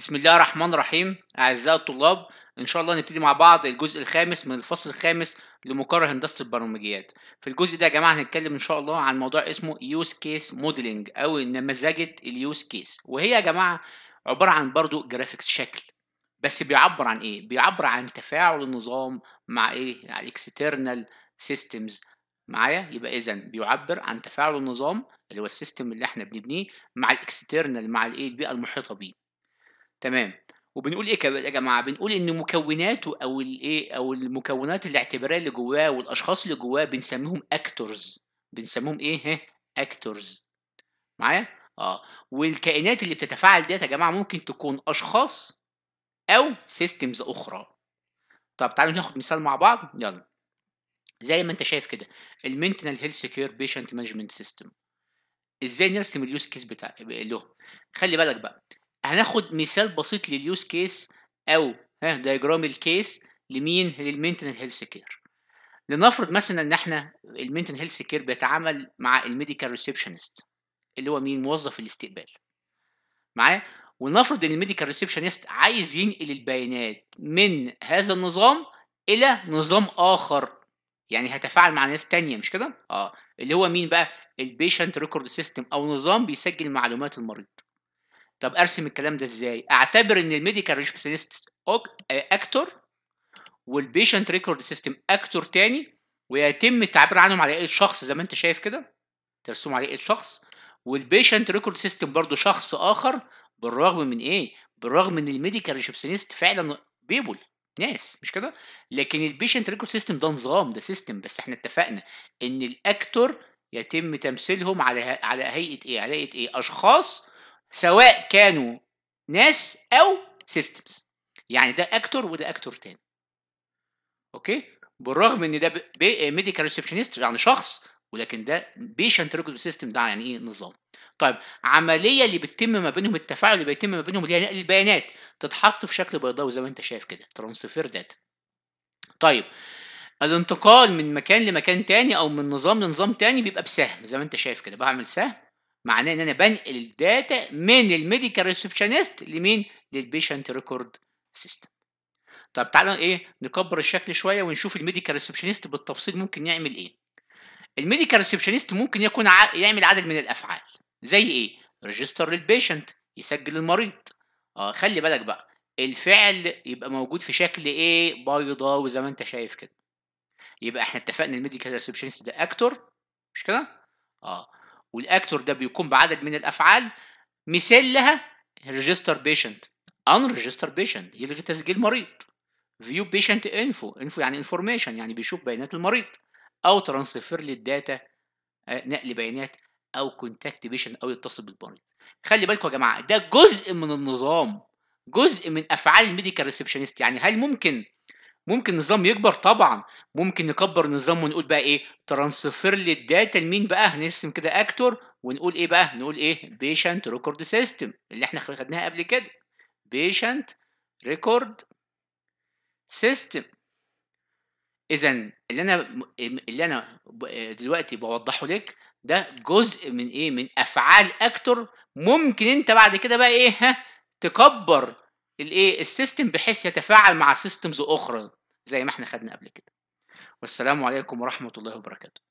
بسم الله الرحمن الرحيم أعزائي الطلاب إن شاء الله نبتدي مع بعض الجزء الخامس من الفصل الخامس لمقرر هندسة البرمجيات في الجزء ده يا جماعة هنتكلم إن شاء الله عن موضوع اسمه يوز كيس موديلنج أو نمذجة اليوز كيس وهي يا جماعة عبارة عن برضو جرافيكس شكل بس بيعبر عن إيه؟ بيعبر عن تفاعل النظام مع إيه؟ يعني الإكسترنال سيستمز معايا يبقى اذا بيعبر عن تفاعل النظام اللي هو السيستم اللي احنا بنبنيه مع الاكسترنال مع الايه البيئه المحيطه بيه تمام وبنقول ايه يا جماعه بنقول ان مكوناته او الايه او المكونات الاعتباريه اللي جواه والاشخاص اللي جواه بنسميهم اكتورز بنسميهم ايه ها اكتورز معايا اه والكائنات اللي بتتفاعل ديت يا جماعه ممكن تكون اشخاص او سيستمز اخرى طب تعالوا ناخد مثال مع بعض يلا زي ما انت شايف كده المينتنال هيلث كير بيشنت مانجمنت سيستم ازاي نرسم اليوز كيس بتاع له خلي بالك بقى هناخد مثال بسيط لليوز كيس او ها دايجرام الكيس لمين للمينتن هيلث كير لنفرض مثلا ان احنا المينتن هيلث كير بيتعامل مع الميديكال ريسبشنست اللي هو مين موظف الاستقبال معايا ونفرض ان الميديكال ريسبشنست عايز ينقل البيانات من هذا النظام الى نظام اخر يعني هتفاعل مع ناس تانية مش كده اه اللي هو مين بقى البيشنت ريكورد سيستم او نظام بيسجل معلومات المريض طب ارسم الكلام ده ازاي اعتبر ان الميديكال ريسبشنست اكتور آه، والبيشنت ريكورد سيستم اكتور تاني ويتم التعبير عنهم على ايد شخص زي ما انت شايف كده ترسم على ايد شخص والبيشنت ريكورد سيستم برضو شخص اخر بالرغم من ايه بالرغم ان الميديكال ريسبشنست فعلا بيبل ناس مش كده لكن البيشنت ريكورد سيستم ده نظام ده سيستم بس احنا اتفقنا ان الاكتور يتم تمثيلهم على على هيئه ايه على هيئه ايه اشخاص سواء كانوا ناس او سيستمز يعني ده اكتور وده اكتور تاني اوكي بالرغم ان ده ميديكال ريسبشنست يعني شخص ولكن ده بيشنت ريكورد سيستم ده يعني ايه نظام طيب عمليه اللي بتتم ما بينهم التفاعل اللي بيتم ما بينهم اللي هي نقل البيانات تتحط في شكل بيضاوي زي ما انت شايف كده ترانسفير داتا طيب الانتقال من مكان لمكان تاني او من نظام لنظام تاني بيبقى بسهم زي ما انت شايف كده بعمل سهم معناه ان انا بنقل الداتا من الميديكال ريسبشنست لمين للبيشنت ريكورد سيستم طب تعالوا ايه نكبر الشكل شويه ونشوف الميديكال ريسبشنست بالتفصيل ممكن يعمل ايه الميديكال ريسبشنست ممكن يكون ع... يعمل عدد من الافعال زي ايه ريجستر للبيشنت يسجل المريض اه خلي بالك بقى الفعل يبقى موجود في شكل ايه بيضاوي زي ما انت شايف كده يبقى احنا اتفقنا الميديكال ريسبشنست ده اكتور مش كده اه والاكتور ده بيكون بعدد من الافعال مثال لها ريجستر بيشنت ان ريجستر بيشنت يلغي تسجيل مريض فيو بيشنت انفو انفو يعني انفورميشن يعني بيشوف بيانات المريض او ترانسفير للداتا آه، نقل بيانات او كونتاكت بيشنت او يتصل بالمريض خلي بالكم يا جماعه ده جزء من النظام جزء من افعال الميديكال ريسبشنست يعني هل ممكن ممكن نظام يكبر طبعا ممكن نكبر نظام ونقول بقى ايه ترانسفير للداتا لمين بقى هنرسم كده اكتور ونقول ايه بقى نقول ايه بيشنت ريكورد سيستم اللي احنا خدناها قبل كده بيشنت ريكورد سيستم اذا اللي انا اللي انا دلوقتي بوضحه لك ده جزء من ايه من افعال اكتور ممكن انت بعد كده بقى ايه ها تكبر الايه السيستم بحيث يتفاعل مع سيستمز اخرى زي ما احنا خدنا قبل كده والسلام عليكم ورحمه الله وبركاته